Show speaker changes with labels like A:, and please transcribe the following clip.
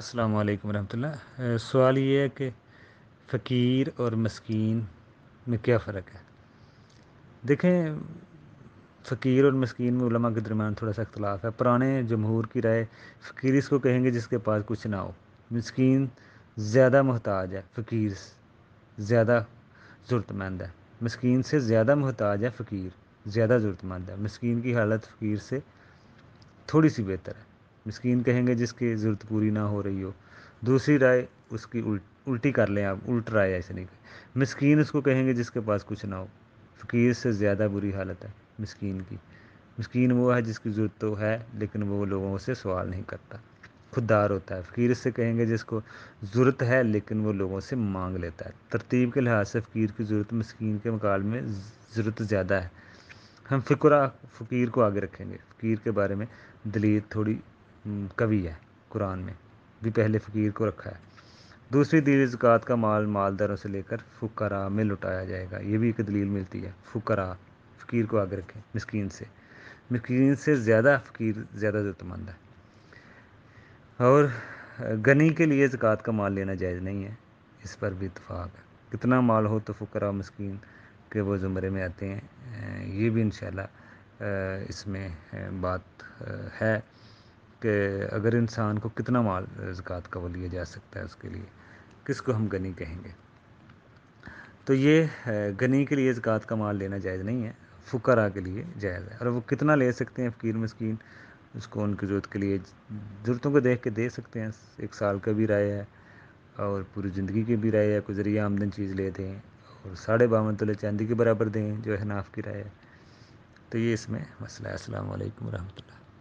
A: अस्सलाम वालेकुम रहमतुल्लाह सवाल ये है कि फ़कीर और मस्कीन में क्या फ़र्क है देखें फ़कीर और मस्कीन में उलमा के दरमियान थोड़ा सा इख्तलाफ है पुराने जमहूर की राय फ़कीर इसको कहेंगे जिसके पास कुछ ना हो मस्कीन ज़्यादा मोहताज है फ़कीर ज़्यादा ज़रूरतमंद है मस्कीन से ज़्यादा मोहताज है फ़कीर ज़्यादा ज़रूरतमंद है मस्कीन की हालत फ़कीर से थोड़ी सी बेहतर है मिसकीन कहेंगे जिसकी ज़रूरत पूरी ना हो रही हो दूसरी राय उसकी उल्ट उल्टी कर लें आप उल्ट राय ऐसे नहीं मिसकीन उसको कहेंगे जिसके पास कुछ ना हो फ़कीर से ज़्यादा बुरी हालत है मिसकीन की मिसकीन वो है जिसकी ज़रूरत तो है लेकिन वो लोगों से सवाल नहीं करता खुददार होता है फ़कीर से कहेंगे जिसको ज़रूरत है लेकिन वो लोगों से मांग लेता है तरतीब के लिहाज से फ़कीर की ज़रूरत मस्किन के मुकाबले में ज़रूरत ज़्यादा है हम फ़िक्र फ़कीर को आगे रखेंगे फ़कीर के बारे में दलील थोड़ी हम्म, कवि है कुरान में भी पहले फ़कीर को रखा है दूसरी दिल ज़क़ात का माल मालदारों से लेकर फ़ुकरा में लुटाया जाएगा ये भी एक दलील मिलती है फ़ुकरा फ़कीर को आगे रखें मस्किन से मस्किन से ज़्यादा फ़कीर ज़्यादा ज़रूरतमंद है और गनी के लिए ज़क़ात का माल लेना जायज़ नहीं है इस पर भी इतफाक़ है कितना माल हो तो फ़ुकरा मस्किन के वो ज़ुमरे में आते हैं ये भी इन इसमें बात है कि अगर इंसान को कितना माल ज़क़़त का वो लिया जा सकता है उसके लिए किसको हम गनी कहेंगे तो ये गनी के लिए ज़क़़त का माल लेना जायज़ नहीं है फ़ुकरा के लिए जायज़ है और वो कितना ले सकते हैं फ़कीर मस्किन उसको उनकी ज़रूरत के लिए ज़रूरतों को देख के दे सकते हैं एक साल का भी राय है और पूरी ज़िंदगी की भी राय है कोई जरिया आमदन चीज़ ले दें और साढ़े बावन तोले चांदी के बराबर दें जो है नाफ की राय है तो ये इसमें मसला है असल वरहमल्ला